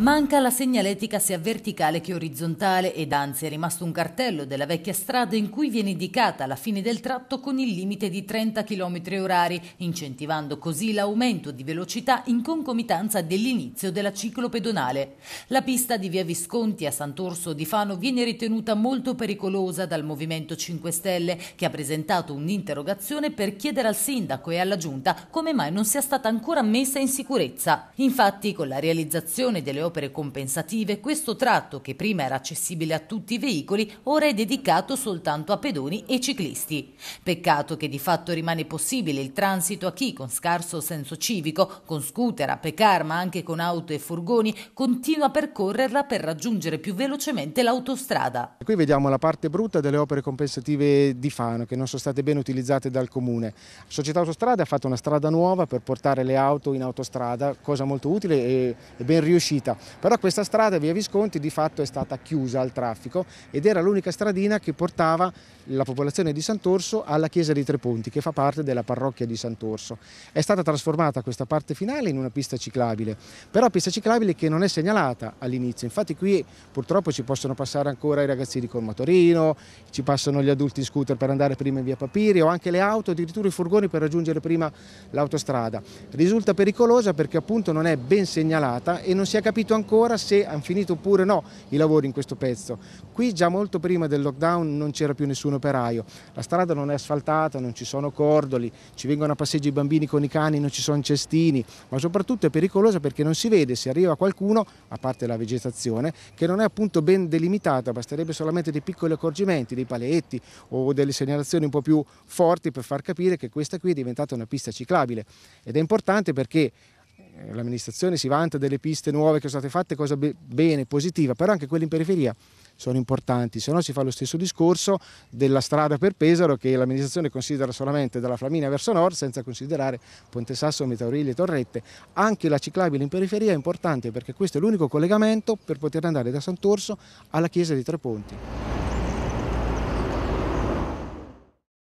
Manca la segnaletica sia verticale che orizzontale ed anzi è rimasto un cartello della vecchia strada in cui viene indicata la fine del tratto con il limite di 30 km orari, incentivando così l'aumento di velocità in concomitanza dell'inizio della ciclo pedonale. La pista di via Visconti a Sant'Orso di Fano viene ritenuta molto pericolosa dal Movimento 5 Stelle che ha presentato un'interrogazione per chiedere al sindaco e alla giunta come mai non sia stata ancora messa in sicurezza. Infatti con la realizzazione delle opere compensative, questo tratto, che prima era accessibile a tutti i veicoli, ora è dedicato soltanto a pedoni e ciclisti. Peccato che di fatto rimane possibile il transito a chi, con scarso senso civico, con scooter, a pecar, ma anche con auto e furgoni, continua a percorrerla per raggiungere più velocemente l'autostrada. Qui vediamo la parte brutta delle opere compensative di Fano, che non sono state ben utilizzate dal Comune. La società autostrada ha fatto una strada nuova per portare le auto in autostrada, cosa molto utile e ben riuscita. Però questa strada, via Visconti, di fatto è stata chiusa al traffico ed era l'unica stradina che portava la popolazione di Sant'Orso alla chiesa di Tre Ponti, che fa parte della parrocchia di Sant'Orso. È stata trasformata questa parte finale in una pista ciclabile, però pista ciclabile che non è segnalata all'inizio. Infatti qui purtroppo ci possono passare ancora i ragazzi di Cormatorino, ci passano gli adulti in scooter per andare prima in via Papiri o anche le auto, addirittura i furgoni per raggiungere prima l'autostrada. Risulta pericolosa perché appunto non è ben segnalata e non si è capito capito ancora se hanno finito oppure no i lavori in questo pezzo. Qui già molto prima del lockdown non c'era più nessun operaio, la strada non è asfaltata, non ci sono cordoli, ci vengono a passeggio i bambini con i cani, non ci sono cestini, ma soprattutto è pericolosa perché non si vede se arriva qualcuno, a parte la vegetazione, che non è appunto ben delimitata, basterebbe solamente dei piccoli accorgimenti, dei paletti o delle segnalazioni un po' più forti per far capire che questa qui è diventata una pista ciclabile ed è importante perché eh, l'amministrazione si vanta delle piste nuove che sono state fatte, cosa be bene, positiva, però anche quelle in periferia sono importanti, se no si fa lo stesso discorso della strada per Pesaro che l'amministrazione considera solamente dalla Flaminia verso nord senza considerare Ponte Sasso, Metauriglia e Torrette. Anche la ciclabile in periferia è importante perché questo è l'unico collegamento per poter andare da Sant'Orso alla chiesa di Tre Ponti.